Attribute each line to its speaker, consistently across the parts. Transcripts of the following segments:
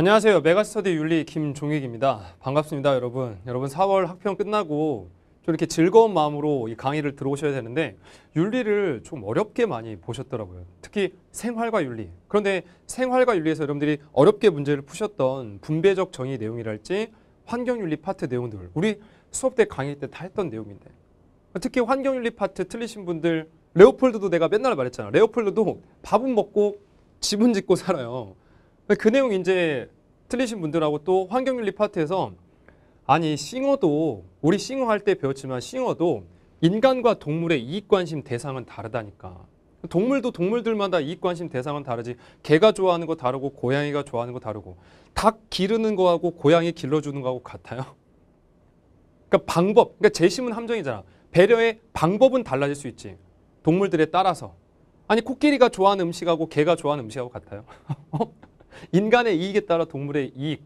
Speaker 1: 안녕하세요. 메가스터디 윤리 김종익입니다. 반갑습니다, 여러분. 여러분 4월 학평 끝나고 좀 이렇게 즐거운 마음으로 이 강의를 들어오셔야 되는데 윤리를 좀 어렵게 많이 보셨더라고요. 특히 생활과 윤리. 그런데 생활과 윤리에서 여러분들이 어렵게 문제를 푸셨던 분배적 정의 내용이랄지 환경윤리 파트 내용들 우리 수업 때 강의 때 다 했던 내용인데 특히 환경윤리 파트 틀리신 분들 레오폴드도 내가 맨날 말했잖아. 레오폴드도 밥은 먹고 집은 짓고 살아요. 그 내용 이제 틀리신 분들하고 또 환경윤리 파트에서 아니 싱어도 우리 싱어 할 때 배웠지만 싱어도 인간과 동물의 이익관심 대상은 다르다니까 동물도 동물들마다 이익관심 대상은 다르지 개가 좋아하는 거 다르고 고양이가 좋아하는 거 다르고 닭 기르는 거하고 고양이 길러주는 거하고 같아요 그러니까 방법 그러니까 재심은 함정이잖아 배려의 방법은 달라질 수 있지 동물들에 따라서 아니 코끼리가 좋아하는 음식하고 개가 좋아하는 음식하고 같아요 인간의 이익에 따라 동물의 이익,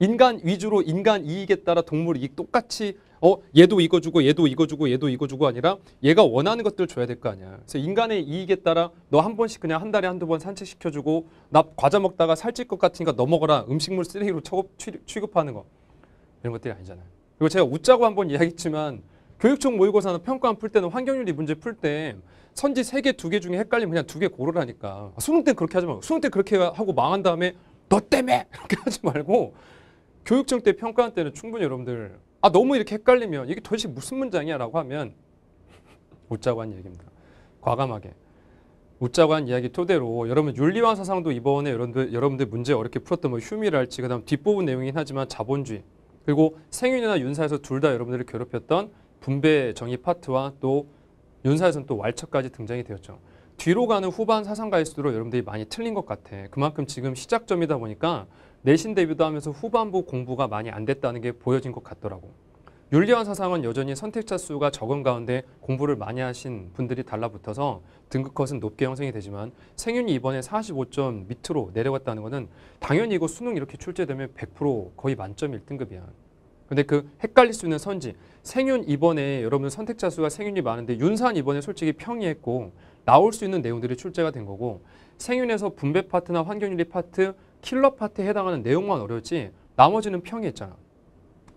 Speaker 1: 인간 위주로 인간 이익에 따라 동물 이익 똑같이 어 얘도 이거 주고 얘도 이거 주고 얘도 이거 주고 아니라 얘가 원하는 것들 줘야 될 거 아니야. 그래서 인간의 이익에 따라 너 한 번씩 그냥 한 달에 한두 번 산책시켜 주고 나 과자 먹다가 살찔 것 같으니까 너 먹어라. 음식물 쓰레기로 취급하는 거. 이런 것들이 아니잖아요. 그리고 제가 웃자고 한 번 이야기했지만 교육청 모의고사는 평가안 풀 때는 환경윤리 문제 풀 때 선지 세 개 두 개 중에 헷갈리면 그냥 두 개 고르라니까. 아, 수능 때 그렇게 하지 말고 수능 때 그렇게 하고 망한 다음에 너 때문에 이렇게 하지 말고 교육청 때 평가한 때는 충분히 여러분들 아 너무 이렇게 헷갈리면 이게 도대체 무슨 문장이야 라고 하면 웃자고 한 얘기입니다. 과감하게 웃자고 한 이야기 토대로 여러분 윤리와 사상도 이번에 여러분들, 여러분들 문제 어렵게 풀었던 뭐 휴미랄지 그다음 뒷부분 내용이긴 하지만 자본주의 그리고 생윤이나 윤사에서 둘 다 여러분들을 괴롭혔던 분배 정의 파트와 또 윤사에서는 또 왈처까지 등장이 되었죠. 뒤로 가는 후반 사상가일수록 여러분들이 많이 틀린 것 같아. 그만큼 지금 시작점이다 보니까 내신 대비도 하면서 후반부 공부가 많이 안 됐다는 게 보여진 것 같더라고. 윤리와 사상은 여전히 선택자 수가 적은 가운데 공부를 많이 하신 분들이 달라붙어서 등급컷은 높게 형성이 되지만 생윤이 이번에 45점 밑으로 내려갔다는 것은 당연히 이거 수능 이렇게 출제되면 100% 거의 만점 1등급이야. 근데 그 헷갈릴 수 있는 선지 생윤 이번에 여러분 선택자 수가 생윤이 많은데 윤산 이번에 솔직히 평이했고 나올 수 있는 내용들이 출제가 된 거고 생윤에서 분배 파트나 환경윤리 파트 킬러 파트에 해당하는 내용만 어려웠지 나머지는 평이했잖아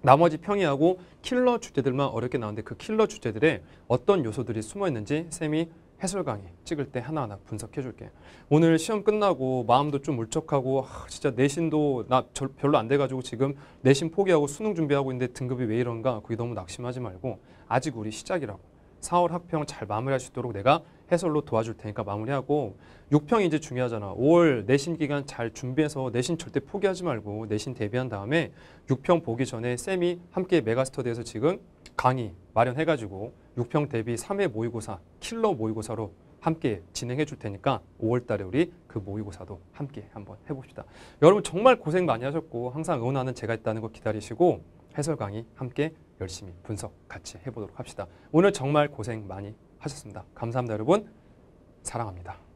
Speaker 1: 나머지 평이하고 킬러 주제들만 어렵게 나왔는데 그 킬러 주제들에 어떤 요소들이 숨어 있는지 쌤이 해설 강의 찍을 때 하나하나 분석해 줄게. 오늘 시험 끝나고 마음도 좀 울적하고 아, 진짜 내신도 나 저, 별로 안 돼가지고 지금 내신 포기하고 수능 준비하고 있는데 등급이 왜 이런가 그게 너무 낙심하지 말고 아직 우리 시작이라고 4월 학평 잘 마무리할 수 있도록 내가 해설로 도와줄 테니까 마무리하고 6평이 이제 중요하잖아. 5월 내신 기간 잘 준비해서 내신 절대 포기하지 말고 내신 대비한 다음에 6평 보기 전에 쌤이 함께 메가스터디에서 지금 강의 마련해가지고 6평 대비 3회 모의고사 킬러 모의고사로 함께 진행해 줄 테니까 5월 달에 우리 그 모의고사도 함께 한번 해봅시다. 여러분 정말 고생 많이 하셨고 항상 응원하는 제가 있다는 거 기다리시고 해설 강의 함께 열심히 분석 같이 해보도록 합시다. 오늘 정말 고생 많이 하셨습니다. 감사합니다 여러분. 사랑합니다.